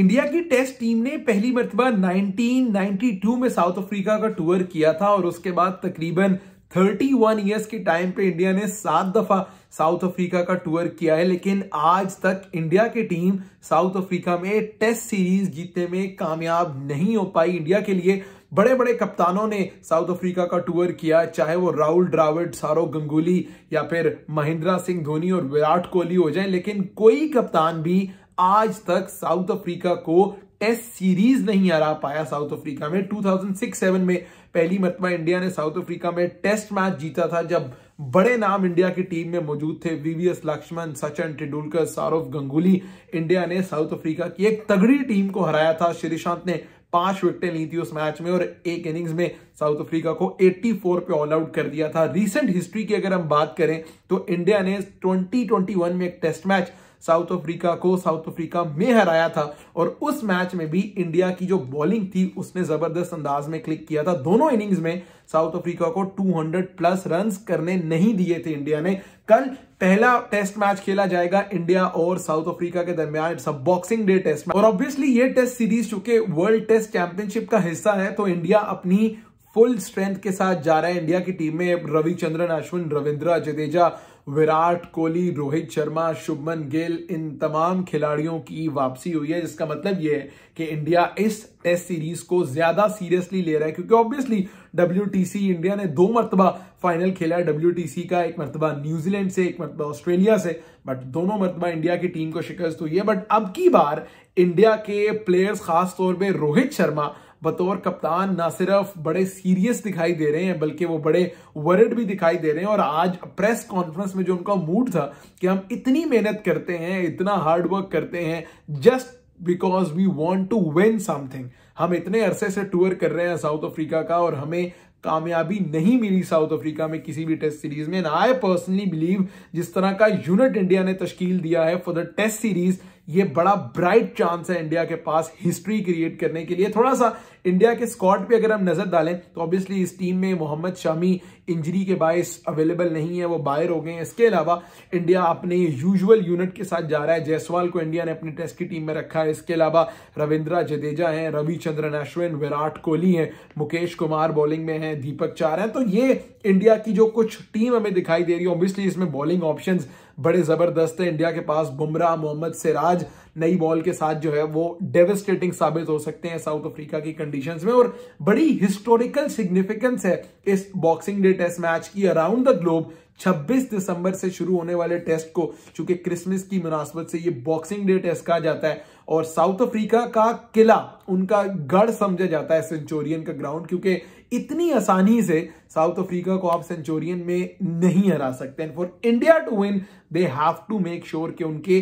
India की test team ने पहली मरतबा 1992 में साउथ अफ्रीका का टूर किया था और उसके बाद तकरीबन 31 इयर्स के टाइम पे इंडिया ने सात दफा साउथ अफ्रीका का टूर किया है लेकिन आज तक इंडिया की टीम साउथ अफ्रीका में टेस्ट सीरीज जीतने में कामयाब नहीं हो पाई इंडिया के लिए बड़े बड़े कप्तानों ने साउथ अफ्रीका का टूर किया चाहे वो राहुल ड्राविड सारो गंगुली या फिर महेंद्रा सिंह धोनी और विराट कोहली हो जाए लेकिन कोई कप्तान भी आज तक साउथ अफ्रीका को टेस्ट सीरीज नहीं हरा पाया साउथ अफ्रीका में 2006-7 में पहली मरतबा इंडिया ने साउथ अफ्रीका में टेस्ट मैच जीता था जब बड़े नाम इंडिया की टीम में मौजूद थे वीवीएस लक्ष्मण सचिन तेंदुलकर सौरव गंगुली इंडिया ने साउथ अफ्रीका की एक तगड़ी टीम को हराया था श्रीशांत ने पांच विकेटें ली थी उस मैच में और एक इनिंग्स में साउथ अफ्रीका को 84 पे ऑल आउट कर दिया था रीसेंट हिस्ट्री की अगर हम बात करें तो इंडिया ने 2021 में एक टेस्ट मैच साउथ अफ्रीका को साउथ अफ्रीका में हराया था और उस मैच में भी इंडिया की जो बॉलिंग थी उसने जबरदस्त अंदाज में क्लिक किया था दोनों इनिंग्स में साउथ अफ्रीका को 200 प्लस रन करने नहीं दिए थे इंडिया ने कल पहला टेस्ट मैच खेला जाएगा इंडिया और साउथ अफ्रीका के दरमियान it's boxing day test match और ऑब्वियसली ये टेस्ट सीरीज चूंकि वर्ल्ड टेस्ट चैंपियनशिप का हिस्सा है तो इंडिया अपनी फुल स्ट्रेंथ के साथ जा रहा है इंडिया की टीम में रविचंद्रन अश्विन रविंद्र जडेजा विराट कोहली रोहित शर्मा शुभमन गिल इन तमाम खिलाड़ियों की वापसी हुई है जिसका मतलब यह है कि इंडिया इस टेस्ट सीरीज को ज्यादा सीरियसली ले रहा है क्योंकि ऑब्वियसली डब्ल्यू इंडिया ने दो मरतबा फाइनल खेला है डब्ल्यू का एक मरतबा न्यूजीलैंड से एक मरतबा ऑस्ट्रेलिया से बट दोनों मरतबा इंडिया की टीम को शिकस्त हुई है बट अब की बार इंडिया के प्लेयर्स खासतौर पर रोहित शर्मा बतौर कप्तान ना सिर्फ बड़े सीरियस दिखाई दे रहे हैं बल्कि वो बड़े वर्ड भी दिखाई दे रहे हैं और आज प्रेस कॉन्फ्रेंस में जो उनका मूड था कि हम इतनी मेहनत करते हैं इतना हार्डवर्क करते हैं just because we want to win something हम इतने अरसे से टूर कर रहे हैं साउथ अफ्रीका का और हमें कामयाबी नहीं मिली साउथ अफ्रीका में किसी भी टेस्ट सीरीज में एंड आई पर्सनली बिलीव जिस तरह का यूनिट इंडिया ने तश्कील दिया है फॉर द टेस्ट सीरीज ये बड़ा ब्राइट चांस है इंडिया के पास हिस्ट्री क्रिएट करने के लिए थोड़ा सा इंडिया के स्कॉट पे अगर हम नजर डालें तो ऑब्वियसली इस टीम में मोहम्मद शमी इंजरी के बायस अवेलेबल नहीं है वो बाहर हो गए हैं इसके अलावा इंडिया अपने यूजुअल यूनिट के साथ जा रहा है जयसवाल को इंडिया ने अपनी टेस्ट की टीम में रखा है इसके अलावा रविंद्रा जडेजा है रविचंद्रन अश्विन विराट कोहली है मुकेश कुमार बॉलिंग में है दीपक चार हैं तो ये इंडिया की जो कुछ टीम हमें दिखाई दे रही है ऑब्वियसली इसमें बॉलिंग ऑप्शन बड़े जबरदस्त है इंडिया के पास बुमराह मोहम्मद सिराज नई बॉल के साथ जो है वो डेविस्टेटिंग साबित हो सकते हैं साउथ अफ्रीका की कंडीशंस में और बड़ी हिस्टोरिकल सिग्निफिकेंस है इस बॉक्सिंग डे पहले टेस्ट मैच की अराउंड द ग्लोब 26 दिसंबर से शुरू होने वाले टेस्ट को चूंकि क्रिसमस की मुनासबत से ये बॉक्सिंग डे टेस्ट कहा जाता है और साउथ अफ्रीका का किला उनका गढ़ समझा जाता है सेंचुरियन का ग्राउंड क्योंकि इतनी आसानी से साउथ अफ्रीका को आप सेंचुरियन में नहीं हरा सकते for India to win they have to make sure कि उनके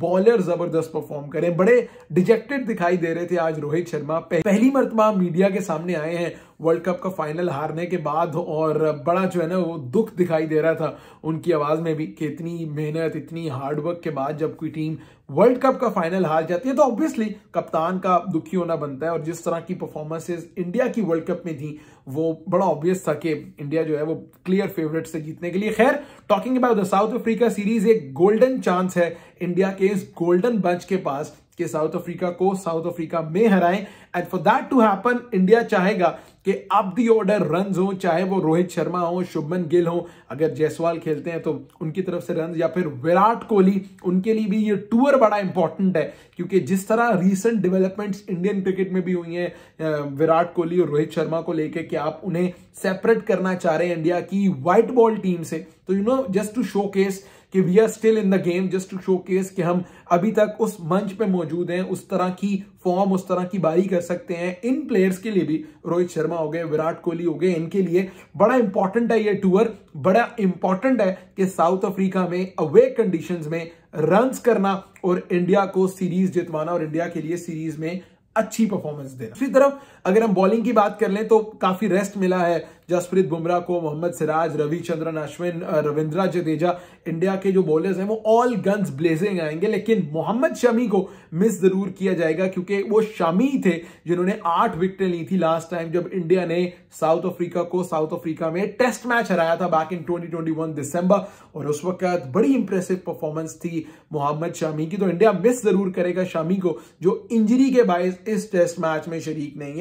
बॉलर जबरदस्त परफॉर्म करें बड़े डिजेक्टेड दिखाई दे रहे थे आज रोहित शर्मा पहली मरतबा मीडिया के सामने आए हैं वर्ल्ड कप का फाइनल हारने के बाद और बड़ा जो है ना वो दुख दिखाई दे रहा था उनकी आवाज में भी कि इतनी मेहनत इतनी हार्डवर्क के बाद जब कोई टीम वर्ल्ड कप का फाइनल हार जाती है तो ऑब्वियसली कप्तान का दुखी होना बनता है और जिस तरह की परफॉर्मेंसेज इंडिया की वर्ल्ड कप में थी वो बड़ा ऑब्वियस था कि इंडिया जो है वो क्लियर फेवरेट से जीतने के लिए खैर talking about the South Africa series एक गोल्डन चांस है इंडिया केस गोल्डन बंच के पास कि साउथ अफ्रीका को साउथ अफ्रीका में हराएं and for that to happen India चाहेगा कि अब दी ऑर्डर रन हो चाहे वो रोहित शर्मा हो शुभमन गिल हो अगर जयसवाल खेलते हैं तो उनकी तरफ से रन या फिर विराट कोहली उनके लिए भी ये टूर बड़ा इंपॉर्टेंट है क्योंकि जिस तरह रीसेंट डेवलपमेंट्स इंडियन क्रिकेट में भी हुई हैं विराट कोहली और रोहित शर्मा को लेकर कि आप उन्हें सेपरेट करना चाह रहे हैं इंडिया की व्हाइट बॉल टीम से तो you know just to showcase कि we are still in the game just to showcase कि हम अभी तक उस मंच पे मौजूद हैं उस तरह की फॉर्म उस तरह की बारी कर सकते हैं इन प्लेयर्स के लिए भी रोहित शर्मा हो गए विराट कोहली हो गए इनके लिए बड़ा इंपॉर्टेंट है ये टूर बड़ा इंपॉर्टेंट है कि साउथ अफ्रीका में अवे कंडीशन में रन करना और इंडिया को सीरीज जितवाना और इंडिया के लिए सीरीज में अच्छी परफॉर्मेंस देना दूसरी तरफ अगर हम बॉलिंग की बात कर लें तो काफी रेस्ट मिला है जसप्रीत बुमराह को मोहम्मद सिराज रविचंद्रन अश्विन रविंद्र जडेजा इंडिया के जो बॉलर्स हैं वो ऑल गन्स ब्लेजिंग आएंगे लेकिन मोहम्मद शमी को मिस जरूर किया जाएगा क्योंकि वो शमी थे जिन्होंने आठ विकटें ली थी लास्ट टाइम जब इंडिया ने साउथ अफ्रीका को साउथ अफ्रीका में टेस्ट मैच हराया था बैक इन 2021 दिसंबर और उस वक्त बड़ी इंप्रेसिव परफॉर्मेंस थी मोहम्मद शमी की तो इंडिया मिस जरूर करेगा शमी को जो इंजरी के बायस इस टेस्ट मैच में शरीक नहीं है